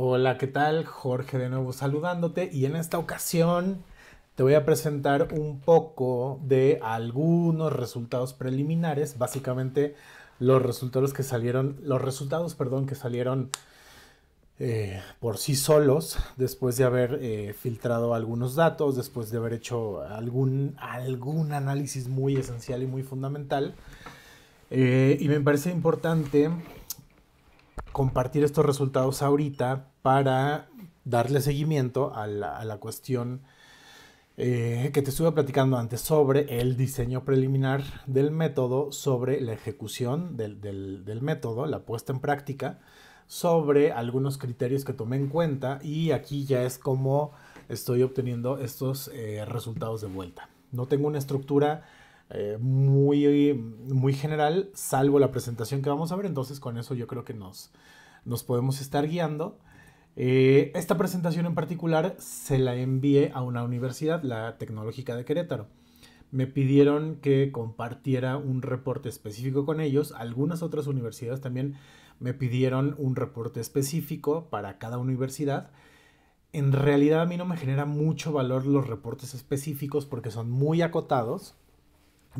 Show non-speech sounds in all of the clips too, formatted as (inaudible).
Hola, ¿qué tal? Jorge de nuevo saludándote y en esta ocasión te voy a presentar un poco de algunos resultados preliminares, básicamente los resultados que salieron, los resultados, perdón, que salieron eh, por sí solos, después de haber eh, filtrado algunos datos, después de haber hecho algún, algún análisis muy esencial y muy fundamental. Eh, y me parece importante compartir estos resultados ahorita para darle seguimiento a la, cuestión eh, que te estuve platicando antes sobre el diseño preliminar del método, sobre la ejecución del, método, la puesta en práctica, sobre algunos criterios que tomé en cuenta y aquí ya es como estoy obteniendo estos eh, resultados de vuelta. No tengo una estructura eh, muy, muy general, salvo la presentación que vamos a ver. Entonces con eso yo creo que nos, podemos estar guiando. Eh, esta presentación en particular se la envié a una universidad, la Tecnológica de Querétaro. Me pidieron que compartiera un reporte específico con ellos. Algunas otras universidades también me pidieron un reporte específico para cada universidad. En realidad a mí no me genera mucho valor los reportes específicos porque son muy acotados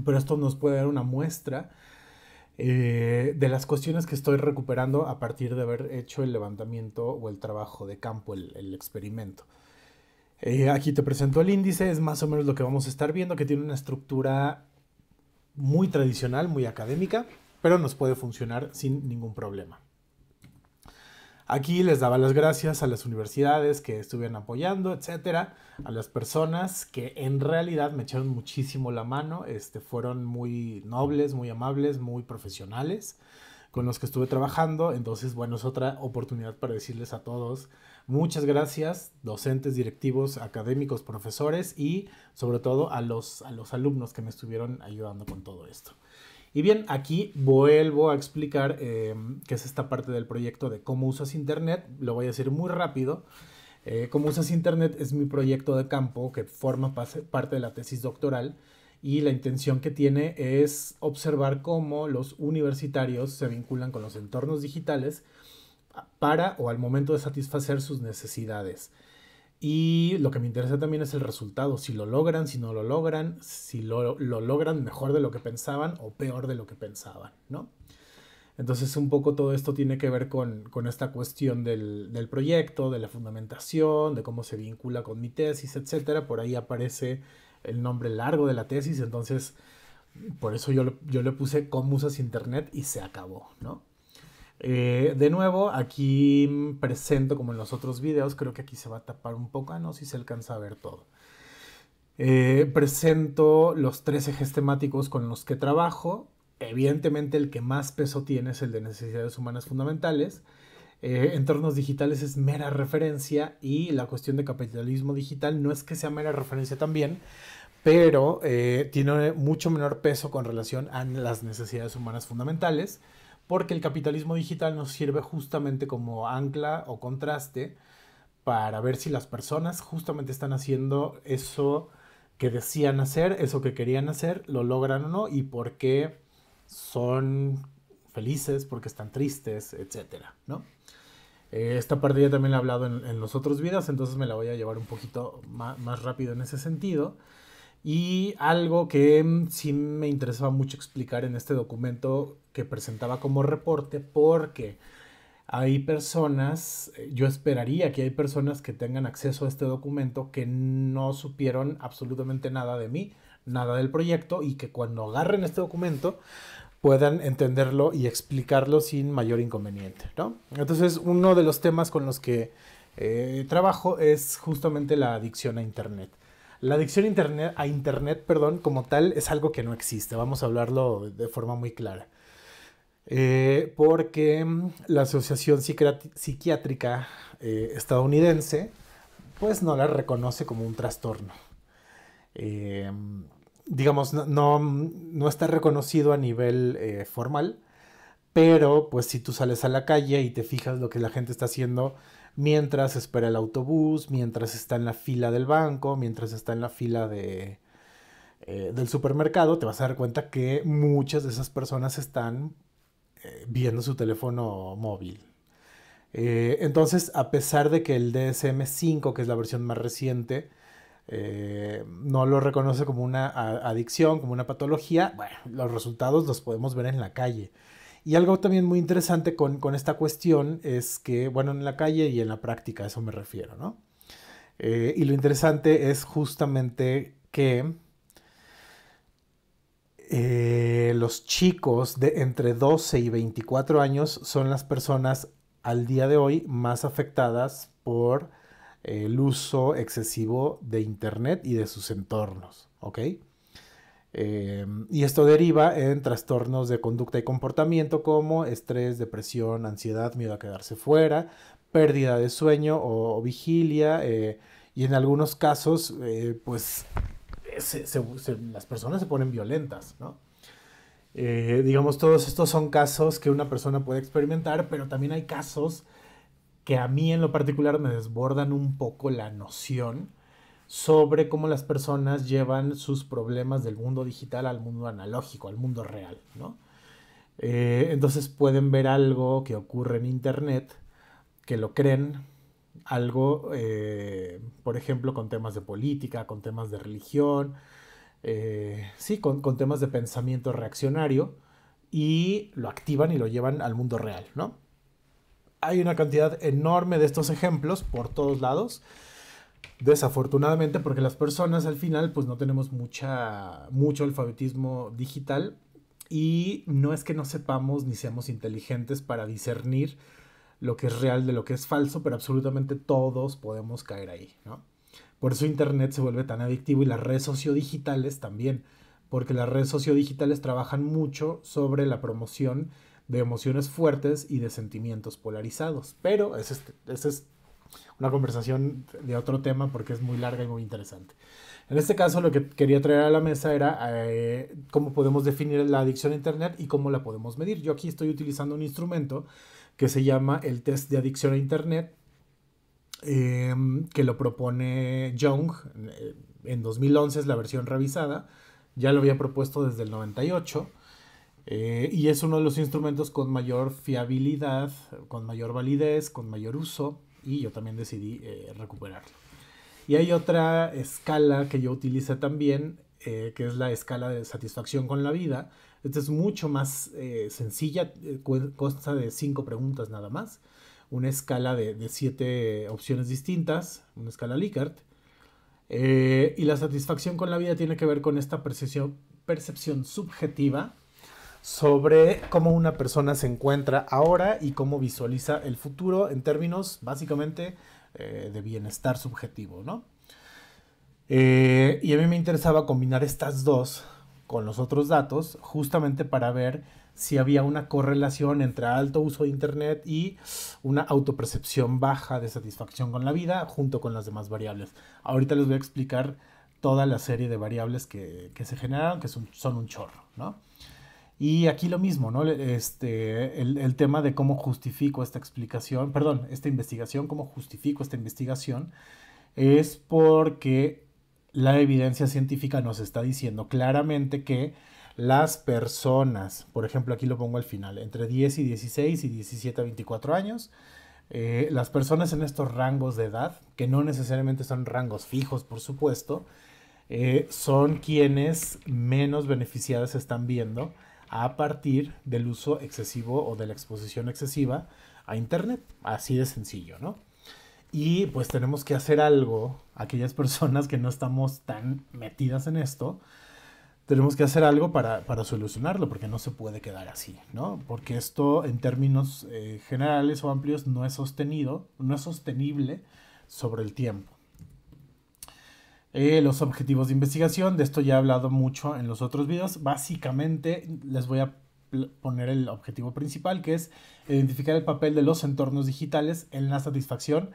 pero esto nos puede dar una muestra eh, de las cuestiones que estoy recuperando a partir de haber hecho el levantamiento o el trabajo de campo, el, experimento. Eh, aquí te presento el índice, es más o menos lo que vamos a estar viendo, que tiene una estructura muy tradicional, muy académica, pero nos puede funcionar sin ningún problema. Aquí les daba las gracias a las universidades que estuvieron apoyando, etcétera, a las personas que en realidad me echaron muchísimo la mano, este, fueron muy nobles, muy amables, muy profesionales con los que estuve trabajando. Entonces, bueno, es otra oportunidad para decirles a todos muchas gracias, docentes, directivos, académicos, profesores y sobre todo a los, a los alumnos que me estuvieron ayudando con todo esto. Y bien, aquí vuelvo a explicar em, qué es esta parte del proyecto de cómo usas Internet. Lo voy a decir muy rápido. Eh, cómo usas Internet es mi proyecto de campo que forma parte de la tesis doctoral y la intención que tiene es observar cómo los universitarios se vinculan con los entornos digitales para o al momento de satisfacer sus necesidades. Y lo que me interesa también es el resultado, si lo logran, si no lo logran, si lo, logran mejor de lo que pensaban o peor de lo que pensaban, ¿no? Entonces un poco todo esto tiene que ver con, esta cuestión del, proyecto, de la fundamentación, de cómo se vincula con mi tesis, etc. Por ahí aparece el nombre largo de la tesis, entonces por eso yo, yo le puse cómo usas Internet y se acabó, ¿no? Eh, de nuevo, aquí presento como en los otros videos, creo que aquí se va a tapar un poco, ah, no no, si se alcanza a ver todo. Eh, presento los tres ejes temáticos con los que trabajo. Evidentemente el que más peso tiene es el de necesidades humanas fundamentales. Eh, entornos digitales es mera referencia y la cuestión de capitalismo digital no es que sea mera referencia también, pero tiene mucho menor peso con relación a las necesidades humanas fundamentales porque el capitalismo digital nos sirve justamente como ancla o contraste para ver si las personas justamente están haciendo eso que decían hacer, eso que querían hacer, lo logran o no y por qué son felices, por qué están tristes, etcétera, ¿no? Eh, esta parte ya también la he hablado en, los otros videos, entonces me la voy a llevar un poquito más rápido en ese sentido. Y algo que mm, sí me interesaba mucho explicar en este documento que presentaba como reporte, porque hay personas, eh, yo esperaría que hay personas que tengan acceso a este documento que no supieron absolutamente nada de mí, nada del proyecto, y que cuando agarren este documento puedan entenderlo y explicarlo sin mayor inconveniente, Entonces, uno de los temas con los que eh, trabajo es justamente la adicción a Internet. La adicción internet, a Internet, perdón, como tal, es algo que no existe. Vamos a hablarlo de forma muy clara. Eh, porque mm, la Asociación Psiquiátrica eh, Estadounidense, pues no la reconoce como un trastorno. Eh, digamos, no, no, está reconocido a nivel formal, pero pues si tú sales a la calle y te fijas lo que la gente está haciendo, mientras espera el autobús, mientras está en la fila del banco, mientras está en la fila eh, del supermercado, te vas a dar cuenta que muchas de esas personas están eh, viendo su teléfono móvil. Eh, entonces, a pesar de que el DSM5, que es la versión más reciente, no lo reconoce como una adicción, como una patología, bueno, los resultados los podemos ver en la calle. Y algo también muy interesante con, esta cuestión es que, bueno, en la calle y en la práctica, a eso me refiero, ¿no? Eh, y lo interesante es justamente que eh, los chicos de entre 12 y 24 años son las personas al día de hoy más afectadas por el uso excesivo de Internet y de sus entornos, ¿ok? Em, y esto deriva en trastornos de conducta y comportamiento como estrés, depresión, ansiedad, miedo a quedarse fuera, pérdida de sueño o, vigilia. Eh, y en algunos casos, eh, pues, las personas se ponen violentas, ¿no? Eh, digamos, todos estos son casos que una persona puede experimentar, pero también hay casos que a mí en lo particular me desbordan un poco la noción sobre cómo las personas llevan sus problemas del mundo digital al mundo analógico, al mundo real, eh, entonces pueden ver algo que ocurre en Internet, que lo creen, algo, eh, por ejemplo, con temas de política, con temas de religión, eh, sí, con, temas de pensamiento reaccionario, y lo activan y lo llevan al mundo real, Hay una cantidad enorme de estos ejemplos por todos lados Desafortunadamente, porque las personas al final, pues no tenemos mucha, mucho alfabetismo digital y no es que no sepamos ni seamos inteligentes para discernir lo que es real de lo que es falso, pero absolutamente todos podemos caer ahí, Por eso Internet se vuelve tan adictivo y las redes sociodigitales también, porque las redes sociodigitales trabajan mucho sobre la promoción de emociones fuertes y de sentimientos polarizados, pero es, ese es una conversación de otro tema porque es muy larga y muy interesante. En este caso lo que quería traer a la mesa era eh, cómo podemos definir la adicción a Internet y cómo la podemos medir. Yo aquí estoy utilizando un instrumento que se llama el test de adicción a Internet, em, que lo propone Young. Eh, en 2011 es la versión revisada, ya lo había propuesto desde el 98. Eh, y es uno de los instrumentos con mayor fiabilidad, con mayor validez, con mayor uso y yo también decidí eh, recuperarlo. Y hay otra escala que yo utilicé también, eh, que es la escala de satisfacción con la vida. Esta es mucho más eh, sencilla, consta de cinco preguntas nada más, una escala de, siete opciones distintas, una escala Likert. y la satisfacción con la vida tiene que ver con esta percepción, percepción subjetiva sobre cómo una persona se encuentra ahora y cómo visualiza el futuro en términos básicamente eh, de bienestar subjetivo, ¿no? Eh, y a mí me interesaba combinar estas dos con los otros datos justamente para ver si había una correlación entre alto uso de Internet y una autopercepción baja de satisfacción con la vida junto con las demás variables. Ahorita les voy a explicar toda la serie de variables que, se generaron, que son, son un chorro, ¿no? Y aquí lo mismo, ¿no? Este, el, tema de cómo justifico esta explicación, perdón, esta investigación, cómo justifico esta investigación, es porque la evidencia científica nos está diciendo claramente que las personas, por ejemplo, aquí lo pongo al final, entre 10 y 16 y 17 a 24 años, eh, las personas en estos rangos de edad, que no necesariamente son rangos fijos, por supuesto, eh, son quienes menos beneficiadas están viendo a partir del uso excesivo o de la exposición excesiva a Internet. Así de sencillo, ¿no? Y pues tenemos que hacer algo, aquellas personas que no estamos tan metidas en esto, tenemos que hacer algo para, solucionarlo, porque no se puede quedar así, ¿no? Porque esto en términos eh, generales o amplios no es sostenido, no es sostenible sobre el tiempo. Eh, los objetivos de investigación, de esto ya he hablado mucho en los otros videos. Básicamente les voy a poner el objetivo principal, que es identificar el papel de los entornos digitales en la satisfacción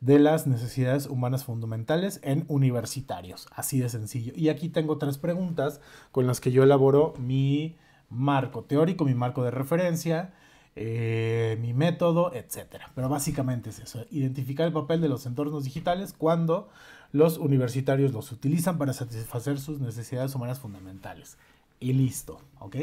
de las necesidades humanas fundamentales en universitarios. Así de sencillo. Y aquí tengo tres preguntas con las que yo elaboro mi marco teórico, mi marco de referencia, eh, mi método, etc. Pero básicamente es eso, identificar el papel de los entornos digitales cuando los universitarios los utilizan para satisfacer sus necesidades humanas fundamentales. Y listo, ¿ok?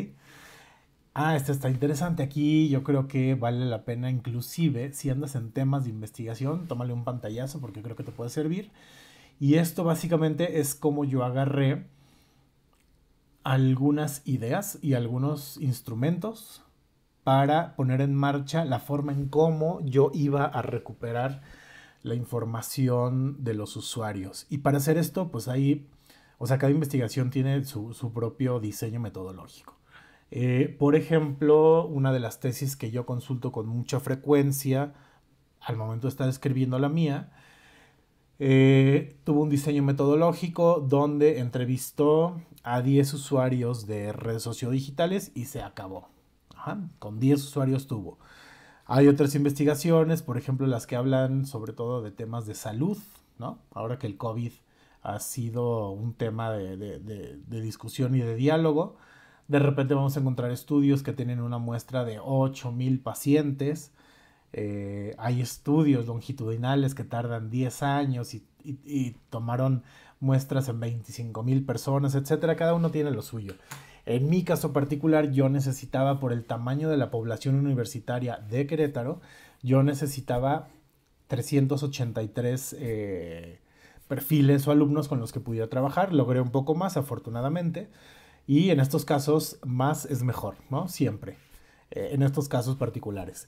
Ah, esta está interesante. Aquí yo creo que vale la pena, inclusive, si andas en temas de investigación, tómale un pantallazo porque creo que te puede servir. Y esto básicamente es como yo agarré algunas ideas y algunos instrumentos para poner en marcha la forma en cómo yo iba a recuperar la información de los usuarios. Y para hacer esto, pues ahí, o sea, cada investigación tiene su, propio diseño metodológico. Eh, por ejemplo, una de las tesis que yo consulto con mucha frecuencia al momento de estar escribiendo la mía, eh, tuvo un diseño metodológico donde entrevistó a 10 usuarios de redes sociodigitales y se acabó. con 10 usuarios tuvo. Hay otras investigaciones, por ejemplo, las que hablan sobre todo de temas de salud, ¿no? Ahora que el COVID ha sido un tema de, discusión y de diálogo, de repente vamos a encontrar estudios que tienen una muestra de 8.000 pacientes. Eh, hay estudios longitudinales que tardan 10 años y, tomaron muestras en 25.000 personas, etcétera. Cada uno tiene lo suyo. En mi caso particular, yo necesitaba, por el tamaño de la población universitaria de Querétaro, yo necesitaba 383 eh, perfiles o alumnos con los que pudiera trabajar. Logré un poco más, afortunadamente. Y en estos casos, más es mejor, ¿no? Siempre. Eh, en estos casos particulares.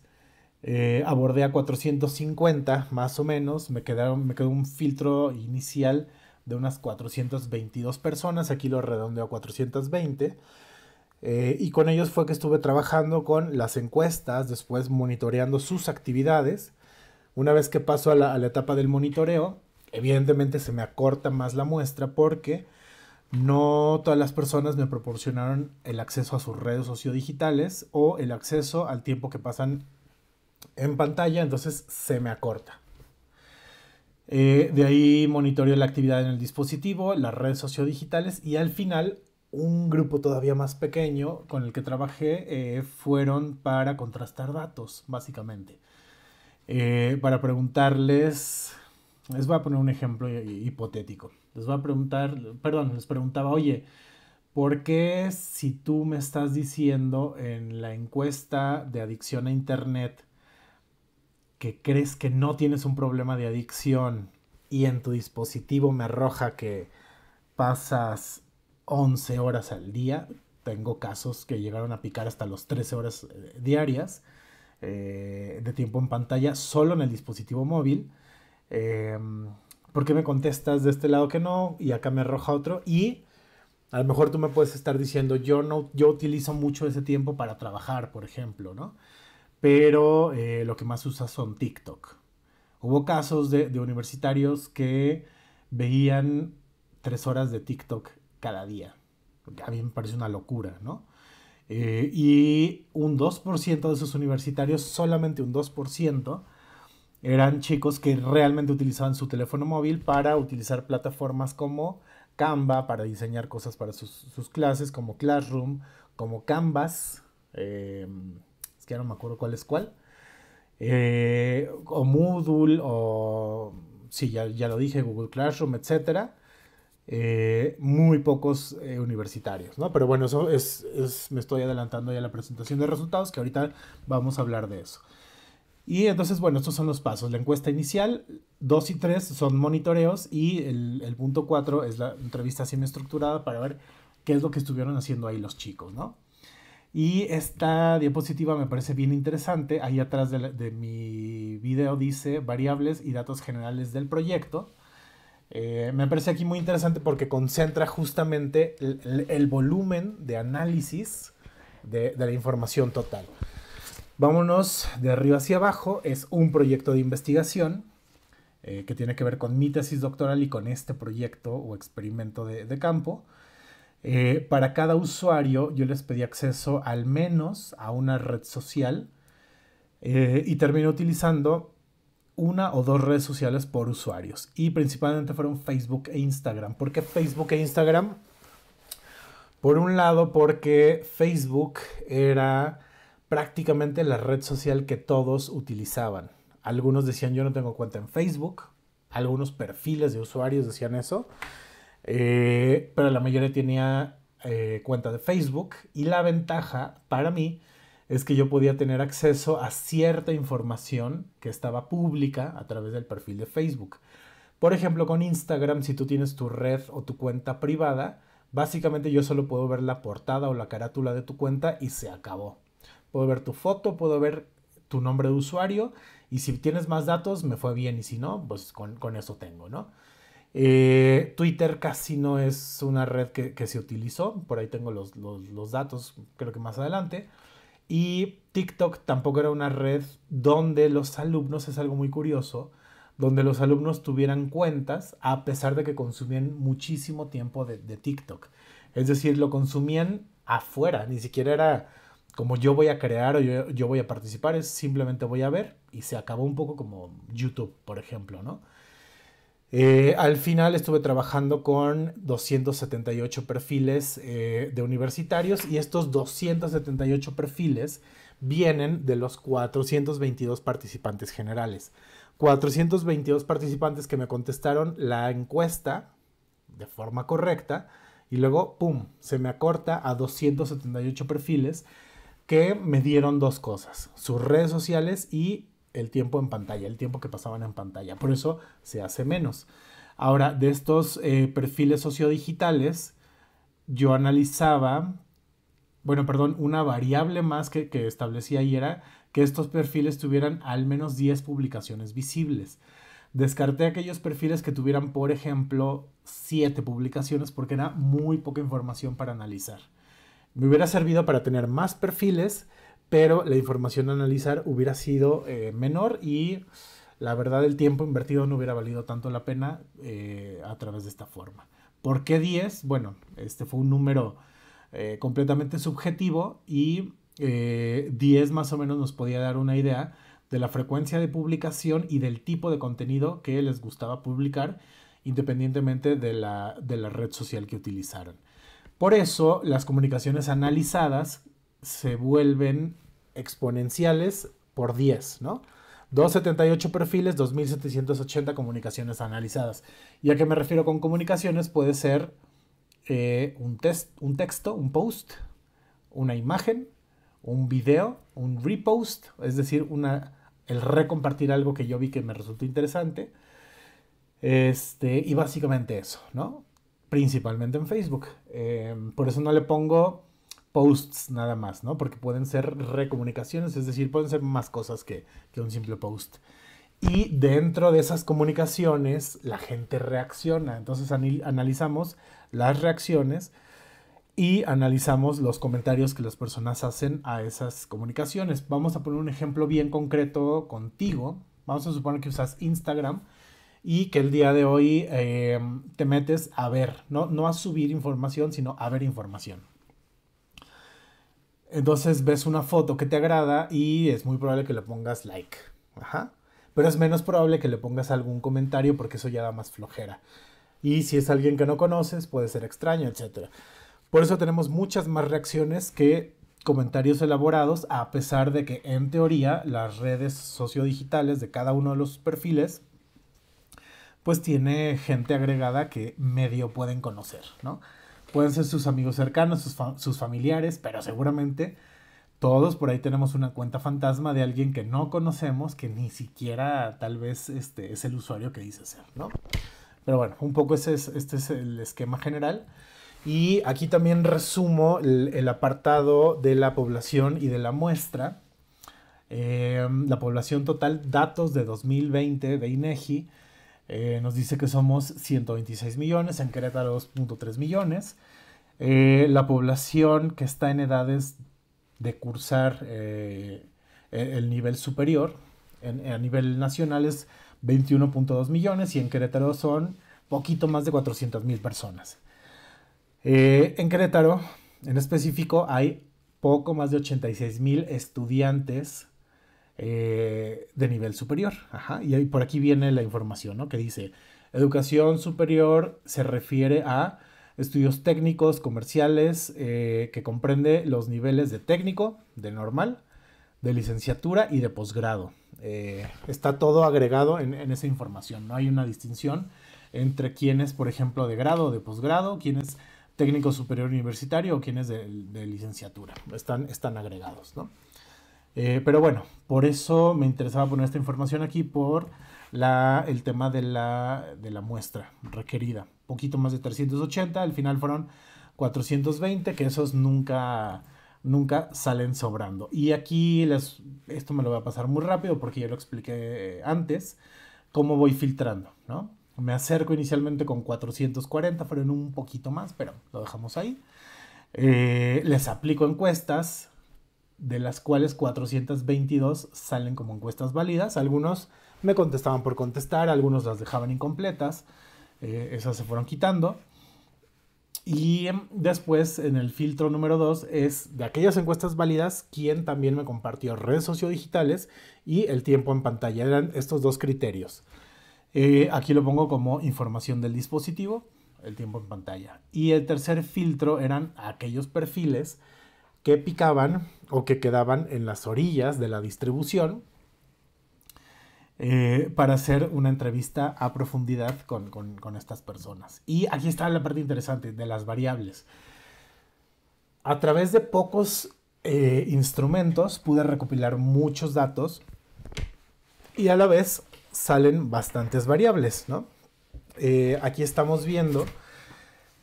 Eh, abordé a 450, más o menos. Me, quedaron, me quedó un filtro inicial de unas 422 personas, aquí lo redondeo a 420. Eh, y con ellos fue que estuve trabajando con las encuestas, después monitoreando sus actividades. Una vez que paso a la, a la etapa del monitoreo, evidentemente se me acorta más la muestra porque no todas las personas me proporcionaron el acceso a sus redes sociodigitales o el acceso al tiempo que pasan en pantalla, entonces se me acorta. Eh, de ahí monitoreo la actividad en el dispositivo, las redes sociodigitales y al final un grupo todavía más pequeño con el que trabajé eh, fueron para contrastar datos, básicamente. Eh, para preguntarles, les voy a poner un ejemplo hipotético. Les voy a preguntar, perdón, les preguntaba, oye, ¿por qué si tú me estás diciendo en la encuesta de adicción a Internet que crees que no tienes un problema de adicción y en tu dispositivo me arroja que pasas 11 horas al día, tengo casos que llegaron a picar hasta los 13 horas eh, diarias eh, de tiempo en pantalla solo en el dispositivo móvil. porque em, ¿Por qué me contestas de este lado que no? Y acá me arroja otro. Y a lo mejor tú me puedes estar diciendo, yo no, yo utilizo mucho ese tiempo para trabajar, por ejemplo, ¿no? pero eh, lo que más usa son TikTok. Hubo casos de, universitarios que veían tres horas de TikTok cada día. A mí me parece una locura, ¿no? Eh, y un 2% de esos universitarios, solamente un 2%, eran chicos que realmente utilizaban su teléfono móvil para utilizar plataformas como Canva, para diseñar cosas para sus, clases, como Classroom, como Canvas. Em, que ya no me acuerdo cuál es cuál. Eh, o Moodle, o sí, ya, lo dije, Google Classroom, etcétera. Eh, muy pocos eh, universitarios, ¿no? Pero bueno, eso es, me estoy adelantando ya a la presentación de resultados, que ahorita vamos a hablar de eso. Y entonces, bueno, estos son los pasos. La encuesta inicial, dos y tres son monitoreos y el, punto cuatro es la entrevista semiestructurada para ver qué es lo que estuvieron haciendo ahí los chicos, ¿no? Y esta diapositiva me parece bien interesante. Ahí atrás de, mi video dice variables y datos generales del proyecto. Eh, me parece aquí muy interesante porque concentra justamente el, volumen de análisis de, la información total. Vámonos de arriba hacia abajo. Es un proyecto de investigación eh, que tiene que ver con mi tesis doctoral y con este proyecto o experimento de campo. Eh, para cada usuario yo les pedí acceso al menos a una red social eh, y terminé utilizando una o dos redes sociales por usuarios y principalmente fueron Facebook e Instagram. ¿Por qué Facebook e Instagram? Por un lado porque Facebook era prácticamente la red social que todos utilizaban. Algunos decían yo no tengo cuenta en Facebook, algunos perfiles de usuarios decían eso eh, pero la mayoría tenía eh, cuenta de Facebook y la ventaja para mí es que yo podía tener acceso a cierta información que estaba pública a través del perfil de Facebook. Por ejemplo, con Instagram, si tú tienes tu red o tu cuenta privada, básicamente yo solo puedo ver la portada o la carátula de tu cuenta y se acabó. Puedo ver tu foto, puedo ver tu nombre de usuario y si tienes más datos me fue bien y si no, pues con, con eso tengo, ¿no? Eh, Twitter casi no es una red que, se utilizó, por ahí tengo los, datos, creo que más adelante. Y TikTok tampoco era una red donde los alumnos, es algo muy curioso, donde los alumnos tuvieran cuentas a pesar de que consumían muchísimo tiempo de, TikTok. Es decir, lo consumían afuera, ni siquiera era como yo voy a crear o yo, yo, voy a participar, es simplemente voy a ver y se acabó un poco como YouTube, por ejemplo, ¿no? Eh, al final estuve trabajando con 278 perfiles eh, de universitarios y estos 278 perfiles vienen de los 422 participantes generales. 422 participantes que me contestaron la encuesta de forma correcta y luego, ¡pum!, se me acorta a 278 perfiles que me dieron dos cosas, sus redes sociales y el tiempo en pantalla, el tiempo que pasaban en pantalla. Por eso se hace menos. Ahora, de estos eh, perfiles sociodigitales, yo analizaba, bueno, perdón, una variable más que, que establecía y era que estos perfiles tuvieran al menos 10 publicaciones visibles. Descarté aquellos perfiles que tuvieran, por ejemplo, 7 publicaciones porque era muy poca información para analizar. Me hubiera servido para tener más perfiles pero la información a analizar hubiera sido eh, menor y la verdad el tiempo invertido no hubiera valido tanto la pena eh, a través de esta forma. ¿Por qué 10? Bueno, este fue un número eh, completamente subjetivo y 10 más o menos nos podía dar una idea de la frecuencia de publicación y del tipo de contenido que les gustaba publicar independientemente de la, de la red social que utilizaron. Por eso, las comunicaciones analizadas se vuelven exponenciales por 10, ¿no? 278 perfiles, 2780 comunicaciones analizadas. ¿Y a qué me refiero con comunicaciones? Puede ser eh, un, test, un texto, un post, una imagen, un video, un repost, es decir, una, el recompartir algo que yo vi que me resultó interesante. Este, y básicamente eso, ¿no? Principalmente en Facebook. Em, por eso no le pongo posts nada más, ¿no? Porque pueden ser recomunicaciones, es decir, pueden ser más cosas que, un simple post. Y dentro de esas comunicaciones, la gente reacciona. Entonces analizamos las reacciones y analizamos los comentarios que las personas hacen a esas comunicaciones. Vamos a poner un ejemplo bien concreto contigo. Vamos a suponer que usas Instagram y que el día de hoy eh, te metes a ver, ¿no? no a subir información, sino a ver información. Entonces ves una foto que te agrada y es muy probable que le pongas like. Ajá. Pero es menos probable que le pongas algún comentario porque eso ya da más flojera. Y si es alguien que no conoces, puede ser extraño, etc. Por eso tenemos muchas más reacciones que comentarios elaborados, a pesar de que en teoría las redes sociodigitales de cada uno de los perfiles, pues tiene gente agregada que medio pueden conocer, ¿no? Pueden ser sus amigos cercanos, sus, familiares, pero seguramente todos por ahí tenemos una cuenta fantasma de alguien que no conocemos, que ni siquiera tal vez este, es el usuario que dice ser, ¿no? Pero bueno, un poco este es el esquema general. Y aquí también resumo el, apartado de la población y de la muestra. Em, la población total, datos de 2020 de INEGI eh, nos dice que somos 126 millones, en Querétaro 2.3 millones. Eh, la población que está en edades de cursar eh, e-, el nivel superior a nivel nacional es 21.2 millones y en Querétaro son poquito más de 400 mil personas. en Querétaro, en específico, hay poco más de 86 mil estudiantes eh, de nivel superior. Y por aquí viene la información, ¿no? Que dice, educación superior se refiere a estudios técnicos, comerciales, eh, que comprende los niveles de técnico, de normal, de licenciatura y de posgrado. Eh, está todo agregado en, esa información, no hay una distinción entre quienes, por ejemplo, de grado o de posgrado, quienes técnico superior universitario o quienes de, de licenciatura. Están, están agregados, ¿no? pero bueno, por eso me interesaba poner esta información aquí por la, el tema de la, muestra requerida. Poquito más de 380, al final fueron 420, que esos nunca, nunca salen sobrando. Y aquí les, esto me lo voy a pasar muy rápido porque ya lo expliqué antes, cómo voy filtrando, ¿no? Me acerco inicialmente con 440, fueron un poquito más, pero lo dejamos ahí. Eh, les aplico encuestas, de las cuales 422 salen como encuestas válidas. Algunos me contestaban por contestar, algunos las dejaban incompletas, eh, esas se fueron quitando. Y em, después, en el filtro número 2, es de aquellas encuestas válidas, quien también me compartió redes sociodigitales y el tiempo en pantalla. Eran estos dos criterios. Eh, aquí lo pongo como información del dispositivo, el tiempo en pantalla. Y el tercer filtro eran aquellos perfiles que picaban o que quedaban en las orillas de la distribución eh, para hacer una entrevista a profundidad con, estas personas. Y aquí está la parte interesante de las variables. A través de pocos eh, instrumentos pude recopilar muchos datos y a la vez salen bastantes variables, eh, aquí estamos viendo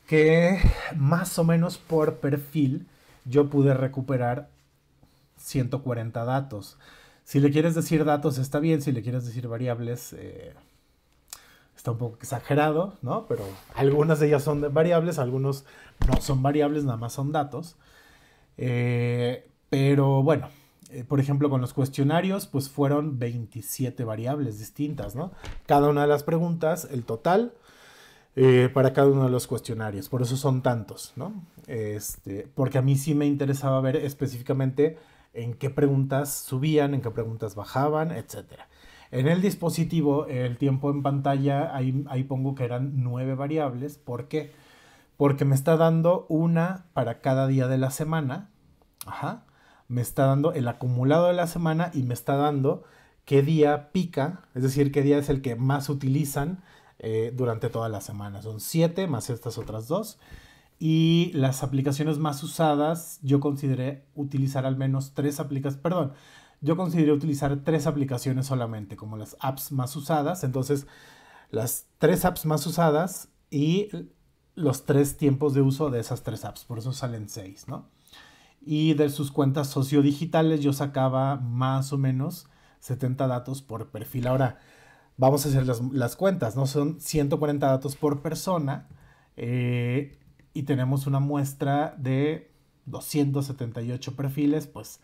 que más o menos por perfil yo pude recuperar 140 datos. Si le quieres decir datos está bien, si le quieres decir variables eh, está un poco exagerado, ¿no? Pero algunas de ellas son variables, algunos no son variables, nada más son datos. Eh, pero bueno, eh, por ejemplo con los cuestionarios pues fueron 27 variables distintas, ¿no? Cada una de las preguntas, el total eh, para cada uno de los cuestionarios. Por eso son tantos, ¿no? Este, porque a mí sí me interesaba ver específicamente en qué preguntas subían, en qué preguntas bajaban, etc. En el dispositivo, el tiempo en pantalla, ahí, pongo que eran nueve variables. ¿Por qué? Porque me está dando una para cada día de la semana. Me está dando el acumulado de la semana y me está dando qué día pica, es decir, qué día es el que más utilizan eh, durante toda la semana. Son siete más estas otras dos. Y las aplicaciones más usadas, yo consideré utilizar al menos tres aplicaciones, perdón, yo consideré utilizar tres aplicaciones solamente, como las apps más usadas. Entonces, las tres apps más usadas y los tres tiempos de uso de esas tres apps. Por eso salen seis, ¿no? Y de sus cuentas sociodigitales yo sacaba más o menos 70 datos por perfil. Ahora, vamos a hacer las, cuentas, ¿no? Son 140 datos por persona eh, y tenemos una muestra de 278 perfiles, pues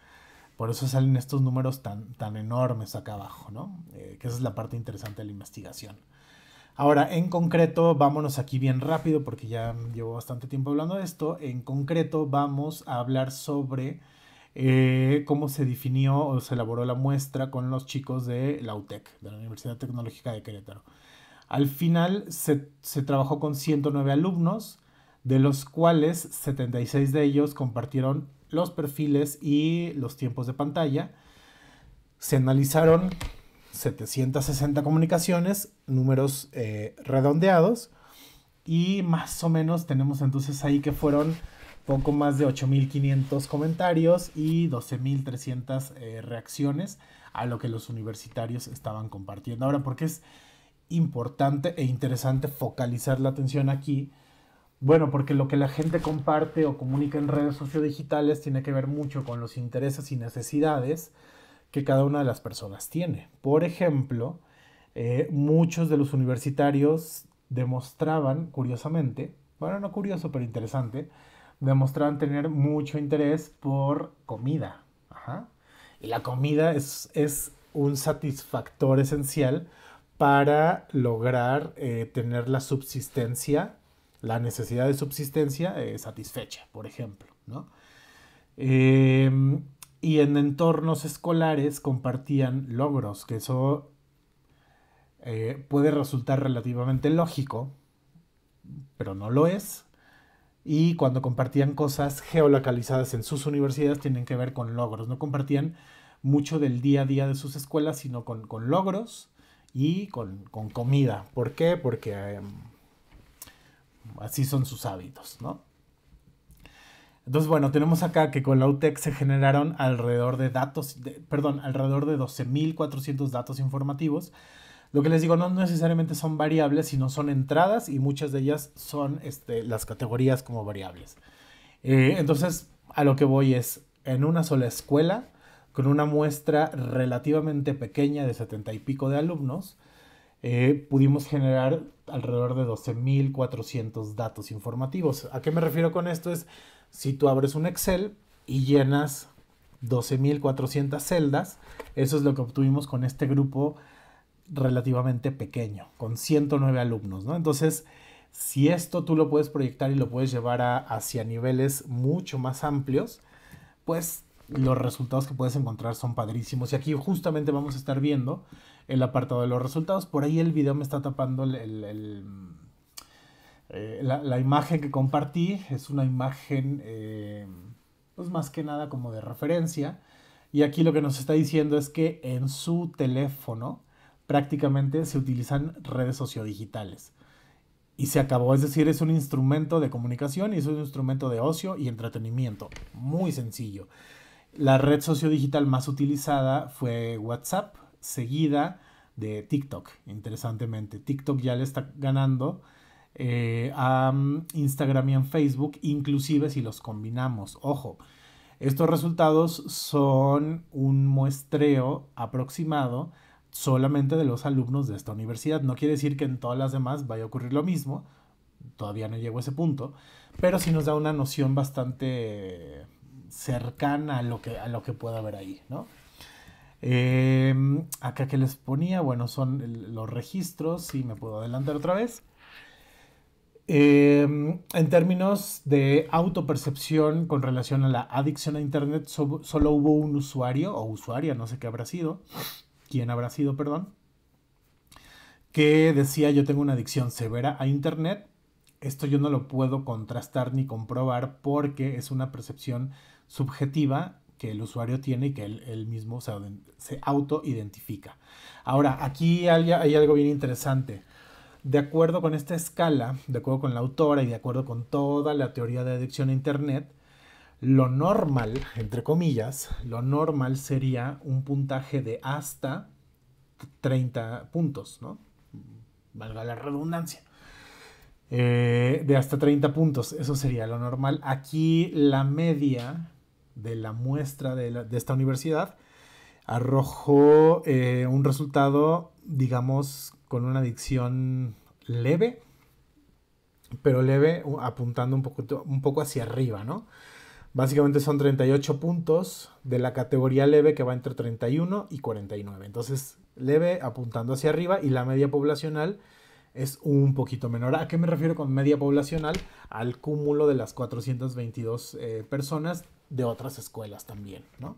por eso salen estos números tan, tan enormes acá abajo, ¿no? Eh, que esa es la parte interesante de la investigación. Ahora, en concreto, vámonos aquí bien rápido porque ya llevo bastante tiempo hablando de esto. En concreto, vamos a hablar sobre eh, cómo se definió o se elaboró la muestra con los chicos de la UTEC, de la Universidad Tecnológica de Querétaro. Al final se, se trabajó con 109 alumnos, de los cuales 76 de ellos compartieron los perfiles y los tiempos de pantalla. Se analizaron 760 comunicaciones, números eh, redondeados, y más o menos tenemos entonces ahí que fueron poco más de 8.500 comentarios y 12.300 eh, reacciones a lo que los universitarios estaban compartiendo. Ahora, ¿por qué es importante e interesante focalizar la atención aquí? Bueno, porque lo que la gente comparte o comunica en redes sociodigitales tiene que ver mucho con los intereses y necesidades que cada una de las personas tiene. Por ejemplo, eh, muchos de los universitarios demostraban, curiosamente, bueno, no curioso, pero interesante, demostraban tener mucho interés por comida. Y la comida es, un satisfactor esencial para lograr eh, tener la subsistencia, la necesidad de subsistencia eh, satisfecha, por ejemplo. Em, y en entornos escolares compartían logros, que eso eh, puede resultar relativamente lógico, pero no lo es, y cuando compartían cosas geolocalizadas en sus universidades tienen que ver con logros. No compartían mucho del día a día de sus escuelas, sino con, logros y con, comida. ¿Por qué? Porque em, así son sus hábitos, ¿no? Entonces, bueno, tenemos acá que con la UTEC se generaron alrededor de datos, perdón, alrededor de 12.400 datos informativos lo que les digo, no necesariamente son variables, sino son entradas y muchas de ellas son este, las categorías como variables. Eh, entonces, a lo que voy es, en una sola escuela, con una muestra relativamente pequeña de setenta y pico de alumnos, eh, pudimos generar alrededor de 12.400 datos informativos. ¿A qué me refiero con esto? Es si tú abres un Excel y llenas 12.400 celdas, eso es lo que obtuvimos con este grupo relativamente pequeño, con 109 alumnos, ¿no? Entonces, si esto tú lo puedes proyectar y lo puedes llevar hacia niveles mucho más amplios, pues los resultados que puedes encontrar son padrísimos. Y aquí justamente vamos a estar viendo el apartado de los resultados. Por ahí el video me está tapando eh, la, imagen que compartí. Es una imagen, eh, pues más que nada como de referencia. Y aquí lo que nos está diciendo es que en su teléfono prácticamente se utilizan redes sociodigitales. Y se acabó, es decir, es un instrumento de comunicación y es un instrumento de ocio y entretenimiento. Muy sencillo. La red sociodigital más utilizada fue WhatsApp, seguida de TikTok, interesantemente. TikTok ya le está ganando eh, a mm, Instagram y a Facebook, inclusive si los combinamos. Ojo, estos resultados son un muestreo aproximado solamente de los alumnos de esta universidad. No quiere decir que en todas las demás vaya a ocurrir lo mismo, todavía no llego a ese punto, pero sí nos da una noción bastante cercana a lo que, a lo que pueda haber ahí, em, acá que les ponía, bueno, son los registros, si me puedo adelantar otra vez. Em, en términos de autopercepción con relación a la adicción a Internet, solo hubo un usuario o usuaria, no sé qué habrá sido, quién habrá sido, perdón, que decía yo tengo una adicción severa a Internet. Esto yo no lo puedo contrastar ni comprobar porque es una percepción subjetiva que el usuario tiene y que él, mismo se, autoidentifica. Ahora, aquí hay algo bien interesante de acuerdo con esta escala, de acuerdo con la autora y de acuerdo con toda la teoría de adicción a Internet, lo normal, entre comillas, lo normal sería un puntaje de hasta 30 puntos, ¿no? Valga la redundancia. Eh, de hasta 30 puntos, eso sería lo normal. Aquí la media de la muestra de, esta universidad arrojó eh, un resultado, digamos, con una adicción leve, pero leve apuntando un un poco hacia arriba, ¿no? Básicamente son 38 puntos de la categoría leve que va entre 31 y 49. Entonces, leve apuntando hacia arriba y la media poblacional es un poquito menor. ¿A qué me refiero con media poblacional? Al cúmulo de las 422 eh, personas de otras escuelas también, ¿no?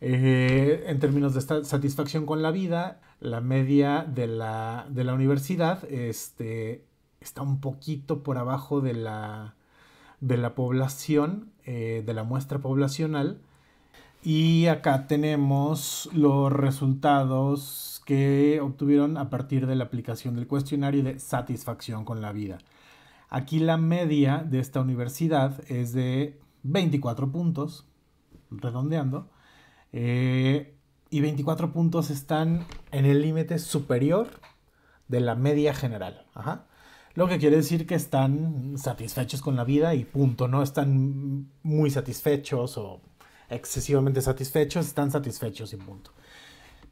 Eh, en términos de satisfacción con la vida, la media de la, de la universidad este, está un poquito por abajo de la, de la población, eh, de la muestra poblacional. Y acá tenemos los resultados que obtuvieron a partir de la aplicación del cuestionario de satisfacción con la vida. Aquí la media de esta universidad es de 24 puntos, redondeando, eh, y 24 puntos están en el límite superior de la media general. Ajá. Lo que quiere decir que están satisfechos con la vida y punto. No están muy satisfechos o excesivamente satisfechos, están satisfechos y punto.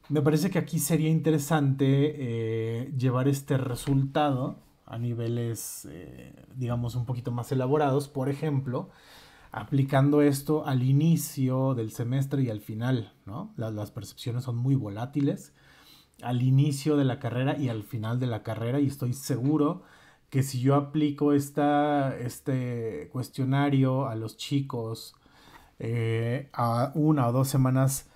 Me parece que aquí sería interesante eh, llevar este resultado a niveles, eh, digamos, un poquito más elaborados. Por ejemplo, aplicando esto al inicio del semestre y al final, las, percepciones son muy volátiles al inicio de la carrera y al final de la carrera y estoy seguro que si yo aplico esta, este cuestionario a los chicos eh, a una o dos semanas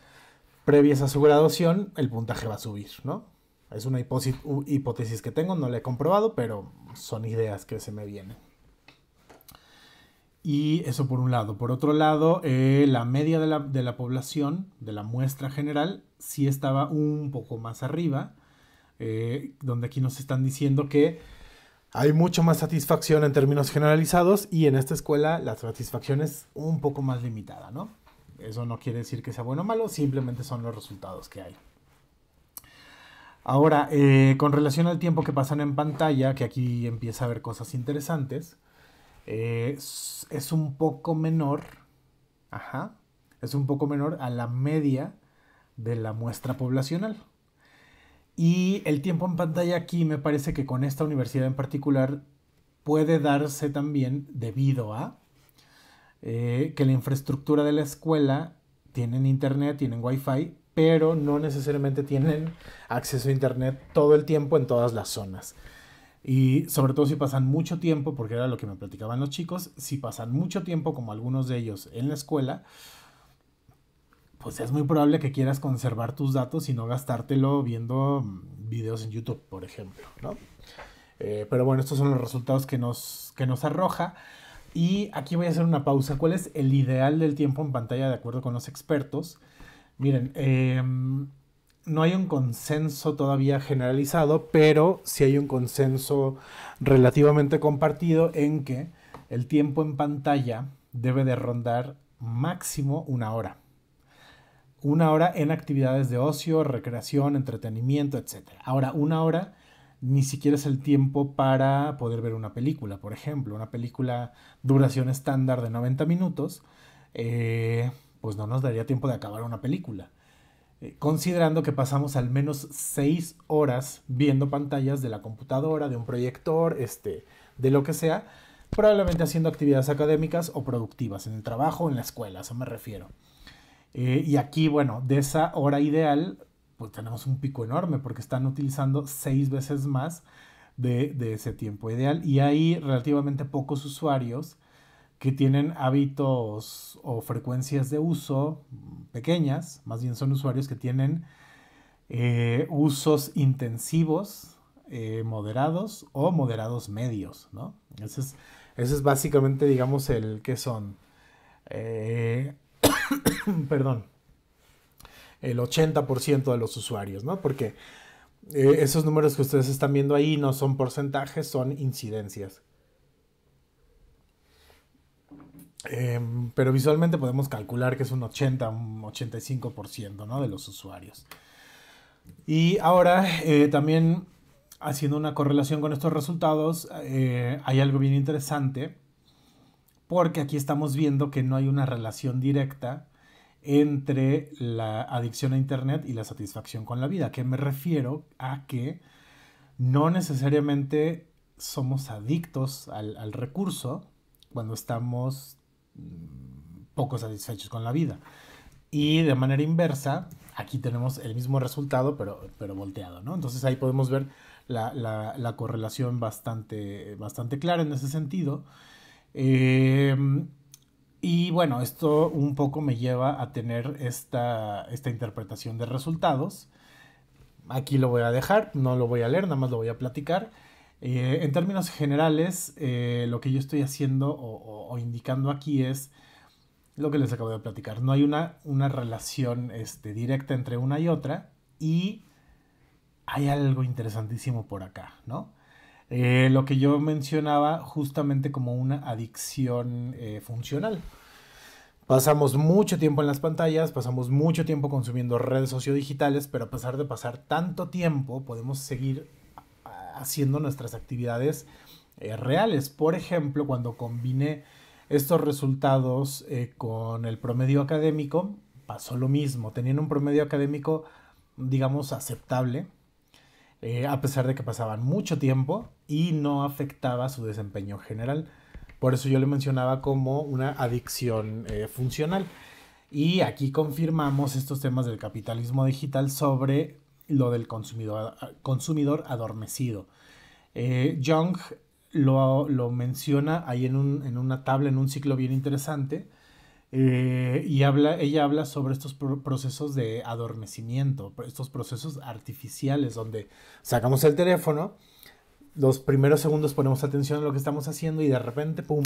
previas a su graduación, el puntaje va a subir, ¿no? Es una hipótesis que tengo, no la he comprobado, pero son ideas que se me vienen. Y eso por un lado. Por otro lado, eh, la media de la, población, de la muestra general, sí estaba un poco más arriba, eh, donde aquí nos están diciendo que hay mucho más satisfacción en términos generalizados y en esta escuela la satisfacción es un poco más limitada, ¿no? Eso no quiere decir que sea bueno o malo, simplemente son los resultados que hay. Ahora, eh, con relación al tiempo que pasan en pantalla, que aquí empieza a haber cosas interesantes, eh, es, un poco menor, ajá, es un poco menor a la media de la muestra poblacional. Y el tiempo en pantalla aquí me parece que con esta universidad en particular puede darse también debido a eh, que la infraestructura de la escuela tienen internet, tienen wifi, pero no necesariamente tienen acceso a internet todo el tiempo en todas las zonas. Y sobre todo si pasan mucho tiempo, porque era lo que me platicaban los chicos, si pasan mucho tiempo como algunos de ellos en la escuela, pues es muy probable que quieras conservar tus datos y no gastártelo viendo mm, videos en YouTube, por ejemplo, eh, pero bueno, estos son los resultados que nos, que nos arroja. Y aquí voy a hacer una pausa. ¿Cuál es el ideal del tiempo en pantalla de acuerdo con los expertos? Miren, em, no hay un consenso todavía generalizado, pero sí hay un consenso relativamente compartido en que el tiempo en pantalla debe de rondar máximo una hora una hora en actividades de ocio, recreación, entretenimiento, etc. Ahora, una hora ni siquiera es el tiempo para poder ver una película, por ejemplo, una película duración estándar de 90 minutos, eh, pues no nos daría tiempo de acabar una película. Eh, considerando que pasamos al menos 6 horas viendo pantallas de la computadora, de un proyector, este, de lo que sea, probablemente haciendo actividades académicas o productivas en el trabajo o en la escuela, a eso me refiero. Eh, y aquí, bueno, de esa hora ideal, pues tenemos un pico enorme porque están utilizando seis veces más de, ese tiempo ideal. Y hay relativamente pocos usuarios que tienen hábitos o frecuencias de uso pequeñas, más bien son usuarios que tienen eh, usos intensivos, eh, moderados o moderados medios, ¿no? Ese es, es básicamente, digamos, el que son (coughs) perdón, el 80% de los usuarios, ¿no? Porque eh, esos números que ustedes están viendo ahí no son porcentajes, son incidencias. Em, pero visualmente podemos calcular que es un 80, un 85% ¿no? de los usuarios. Y ahora eh, también haciendo una correlación con estos resultados, eh, hay algo bien interesante porque aquí estamos viendo que no hay una relación directa entre la adicción a Internet y la satisfacción con la vida, que me refiero a que no necesariamente somos adictos al, recurso cuando estamos mm, poco satisfechos con la vida. Y de manera inversa, aquí tenemos el mismo resultado, pero, volteado, ¿no? Entonces ahí podemos ver la, correlación bastante clara en ese sentido. Em, y bueno, esto un poco me lleva a tener esta, esta interpretación de resultados. Aquí lo voy a dejar, no lo voy a leer, nada más lo voy a platicar. Eh, en términos generales, eh, lo que yo estoy haciendo o, indicando aquí es lo que les acabo de platicar. No hay una, una relación este, directa entre una y otra y hay algo interesantísimo por acá, ¿no? Eh, lo que yo mencionaba justamente como una adicción eh, funcional. Pasamos mucho tiempo en las pantallas, pasamos mucho tiempo consumiendo redes sociodigitales, pero a pesar de pasar tanto tiempo, podemos seguir haciendo nuestras actividades eh, reales. Por ejemplo, cuando combiné estos resultados con el promedio académico, pasó lo mismo. Tenían un promedio académico, digamos, aceptable, eh, a pesar de que pasaban mucho tiempo y no afectaba su desempeño general. Por eso yo le mencionaba como una adicción eh, funcional. Y aquí confirmamos estos temas del capitalismo digital sobre lo del consumidor, adormecido. Eh, Jung lo, menciona ahí en, una tabla, en un ciclo bien interesante, eh, y habla, ella habla sobre estos procesos de adormecimiento, estos procesos artificiales donde sacamos el teléfono, los primeros segundos ponemos atención a lo que estamos haciendo y de repente, ¡pum!,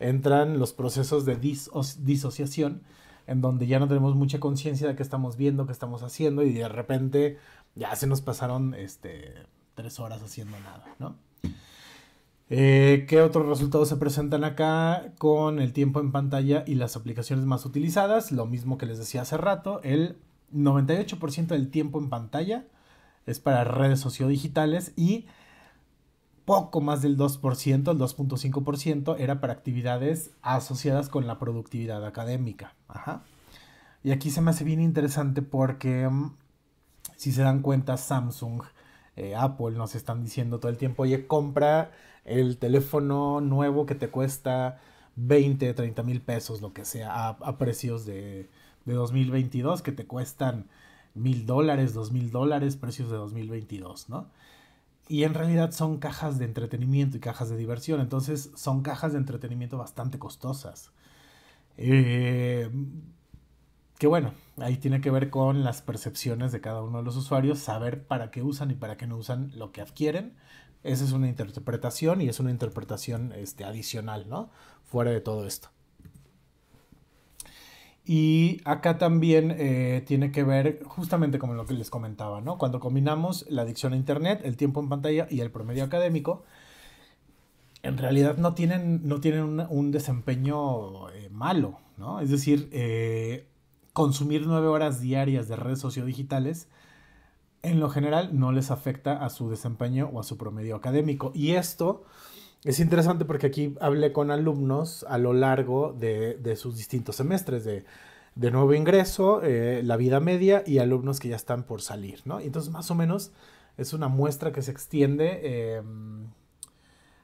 entran los procesos de disociación en donde ya no tenemos mucha conciencia de qué estamos viendo, qué estamos haciendo y de repente ya se nos pasaron este, tres horas haciendo nada, ¿no? Eh, ¿Qué otros resultados se presentan acá con el tiempo en pantalla y las aplicaciones más utilizadas? Lo mismo que les decía hace rato, el 98% del tiempo en pantalla es para redes sociodigitales y poco más del 2%, el 2.5% era para actividades asociadas con la productividad académica. Y aquí se me hace bien interesante porque mm, si se dan cuenta Samsung, eh, Apple nos están diciendo todo el tiempo, oye, compra el teléfono nuevo que te cuesta 20, 30 mil pesos, lo que sea, a, precios de, 2022 que te cuestan mil dólares, dos mil dólares, precios de 2022, ¿no? Y en realidad son cajas de entretenimiento y cajas de diversión, entonces son cajas de entretenimiento bastante costosas. Eh, que bueno, ahí tiene que ver con las percepciones de cada uno de los usuarios, saber para qué usan y para qué no usan lo que adquieren esa es una interpretación y es una interpretación este, adicional, ¿no? Fuera de todo esto. Y acá también eh, tiene que ver justamente como lo que les comentaba, ¿no? Cuando combinamos la adicción a Internet, el tiempo en pantalla y el promedio académico, en realidad no tienen, no tienen un, desempeño eh, malo, ¿no? Es decir, eh, consumir nueve horas diarias de redes sociodigitales en lo general no les afecta a su desempeño o a su promedio académico. Y esto es interesante porque aquí hablé con alumnos a lo largo de, sus distintos semestres de, nuevo ingreso, eh, la vida media y alumnos que ya están por salir, Entonces más o menos es una muestra que se extiende em,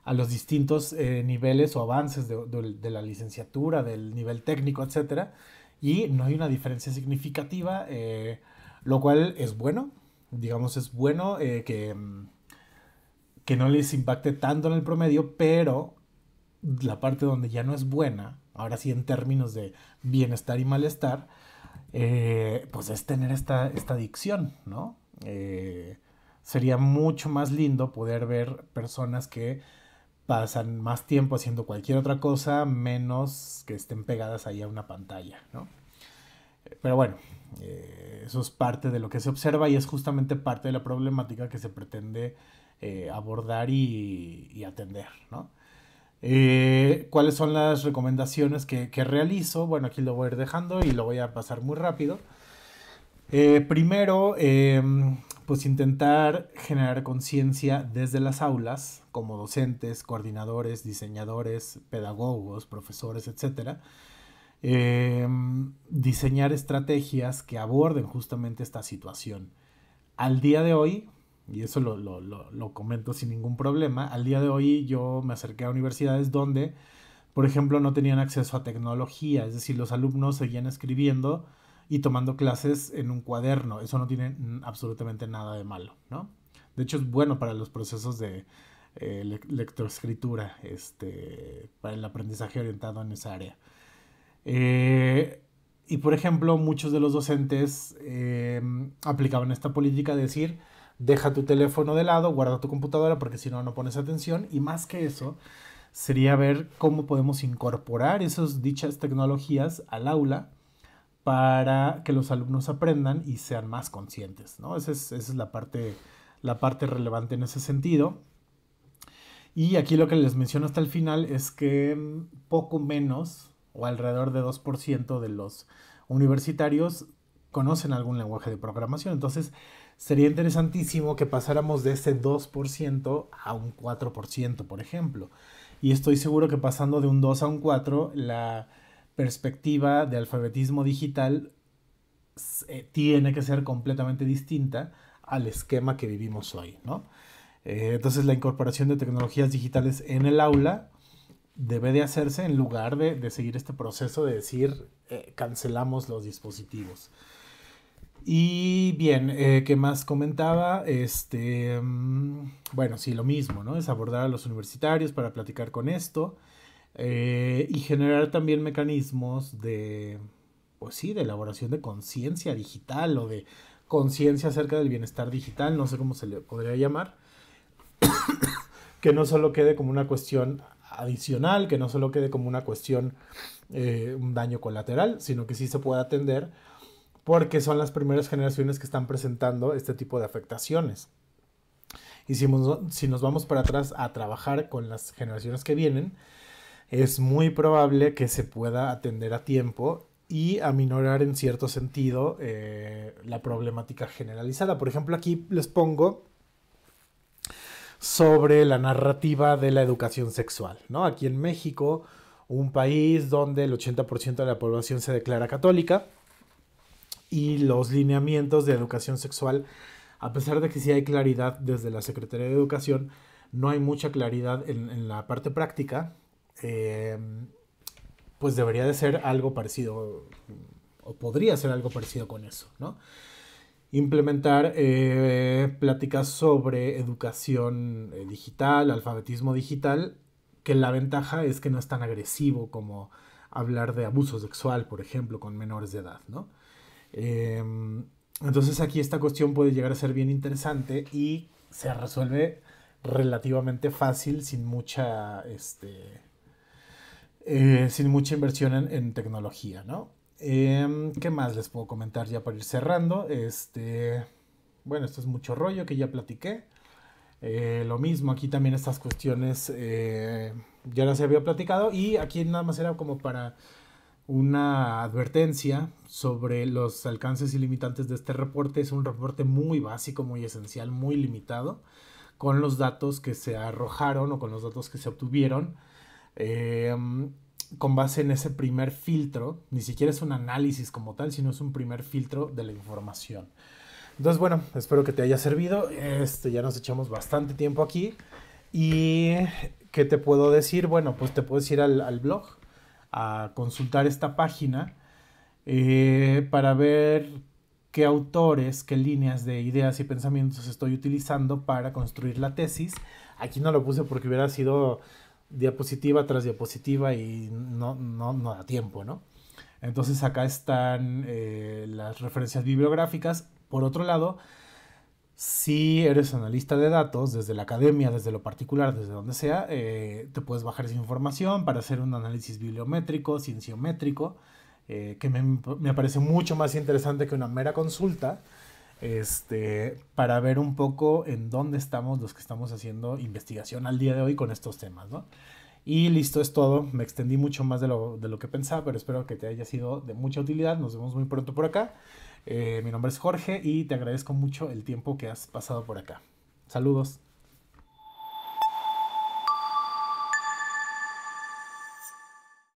a los distintos eh, niveles o avances de, de, la licenciatura, del nivel técnico, etc. Y no hay una diferencia significativa, eh, lo cual es bueno digamos, es bueno eh, que, mm, que no les impacte tanto en el promedio, pero la parte donde ya no es buena, ahora sí en términos de bienestar y malestar, eh, pues es tener esta, esta adicción, ¿no? Eh, sería mucho más lindo poder ver personas que pasan más tiempo haciendo cualquier otra cosa menos que estén pegadas ahí a una pantalla, ¿no? Pero bueno, eh, eso es parte de lo que se observa y es justamente parte de la problemática que se pretende eh, abordar y, atender, eh, ¿Cuáles son las recomendaciones que, realizo? Bueno, aquí lo voy a ir dejando y lo voy a pasar muy rápido. primero, em, pues intentar generar conciencia desde las aulas, como docentes, coordinadores, diseñadores, pedagogos, profesores, etcétera, eh, diseñar estrategias que aborden justamente esta situación. Al día de hoy, y eso lo, comento sin ningún problema, al día de hoy yo me acerqué a universidades donde, por ejemplo, no tenían acceso a tecnología, es decir, los alumnos seguían escribiendo y tomando clases en un cuaderno, eso no tiene absolutamente nada de malo, ¿no? De hecho es bueno para los procesos de eh, lectoescritura, este, para el aprendizaje orientado en esa área. Eh, y por ejemplo, muchos de los docentes eh, aplicaban esta política de decir, deja tu teléfono de lado, guarda tu computadora porque si no, no pones atención. Y más que eso, sería ver cómo podemos incorporar esas dichas tecnologías al aula para que los alumnos aprendan y sean más conscientes, ¿no? Esa es, esa es la, parte, la parte relevante en ese sentido. Y aquí lo que les menciono hasta el final es que mm, poco menos o alrededor de 2% de los universitarios conocen algún lenguaje de programación. Entonces, sería interesantísimo que pasáramos de ese 2% a un 4%, por ejemplo. Y estoy seguro que pasando de un 2 a un 4, la perspectiva de alfabetismo digital eh, tiene que ser completamente distinta al esquema que vivimos hoy, eh, entonces, la incorporación de tecnologías digitales en el aula debe de hacerse en lugar de, seguir este proceso de decir eh, cancelamos los dispositivos. Y bien, eh, ¿qué más comentaba? Este, mm, bueno, sí, lo mismo, ¿no? Es abordar a los universitarios para platicar con esto eh, y generar también mecanismos de, pues sí, de elaboración de conciencia digital o de conciencia acerca del bienestar digital, no sé cómo se le podría llamar, (coughs) que no solo quede como una cuestión adicional, que no solo quede como una cuestión, eh, un daño colateral, sino que sí se pueda atender, porque son las primeras generaciones que están presentando este tipo de afectaciones. Y si, nos vamos para atrás a trabajar con las generaciones que vienen, es muy probable que se pueda atender a tiempo y aminorar en cierto sentido eh, la problemática generalizada. Por ejemplo, aquí les pongo sobre la narrativa de la educación sexual, ¿no? Aquí en México, un país donde el 80% de la población se declara católica y los lineamientos de educación sexual, a pesar de que sí hay claridad desde la Secretaría de Educación, no hay mucha claridad en, la parte práctica, eh, pues debería de ser algo parecido, o podría ser algo parecido con eso, ¿no? implementar eh, pláticas sobre educación eh, digital, alfabetismo digital, que la ventaja es que no es tan agresivo como hablar de abuso sexual, por ejemplo, con menores de edad, ¿no? Em, entonces aquí esta cuestión puede llegar a ser bien interesante y se resuelve relativamente fácil sin mucha, este, eh, sin mucha inversión en, en tecnología, ¿no? Em, ¿Qué más les puedo comentar ya para ir cerrando? Este, bueno, esto es mucho rollo que ya platiqué. Eh, lo mismo, aquí también estas cuestiones eh, ya las había platicado y aquí nada más era como para una advertencia sobre los alcances y limitantes de este reporte. Es un reporte muy básico, muy esencial, muy limitado con los datos que se arrojaron o con los datos que se obtuvieron. Em, con base en ese primer filtro, ni siquiera es un análisis como tal, sino es un primer filtro de la información. Entonces, bueno, espero que te haya servido. Este, ya nos echamos bastante tiempo aquí. ¿Y qué te puedo decir? Bueno, pues te puedes ir al, blog a consultar esta página eh, para ver qué autores, qué líneas de ideas y pensamientos estoy utilizando para construir la tesis. Aquí no lo puse porque hubiera sido diapositiva tras diapositiva y no, no, da tiempo, ¿no? Entonces acá están eh, las referencias bibliográficas. Por otro lado, si eres analista de datos, desde la academia, desde lo particular, desde donde sea, eh, te puedes bajar esa información para hacer un análisis bibliométrico, cienciométrico, eh, que me, me, parece mucho más interesante que una mera consulta este, para ver un poco en dónde estamos los que estamos haciendo investigación al día de hoy con estos temas, Y listo, es todo. Me extendí mucho más de lo, que pensaba, pero espero que te haya sido de mucha utilidad. Nos vemos muy pronto por acá. Eh, mi nombre es Jorge y te agradezco mucho el tiempo que has pasado por acá. Saludos.